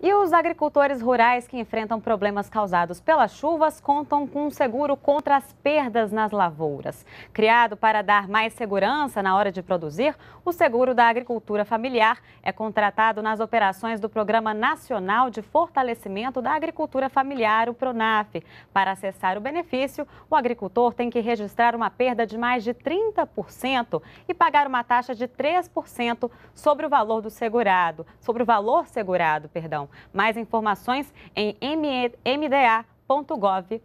E os agricultores rurais que enfrentam problemas causados pelas chuvas contam com um seguro contra as perdas nas lavouras. Criado para dar mais segurança na hora de produzir, o seguro da agricultura familiar é contratado nas operações do Programa Nacional de Fortalecimento da Agricultura Familiar, o PRONAF. Para acessar o benefício, o agricultor tem que registrar uma perda de mais de 30% e pagar uma taxa de 3% sobre o valor do segurado, sobre o valor segurado, perdão. Mais informações em mda.gov.br.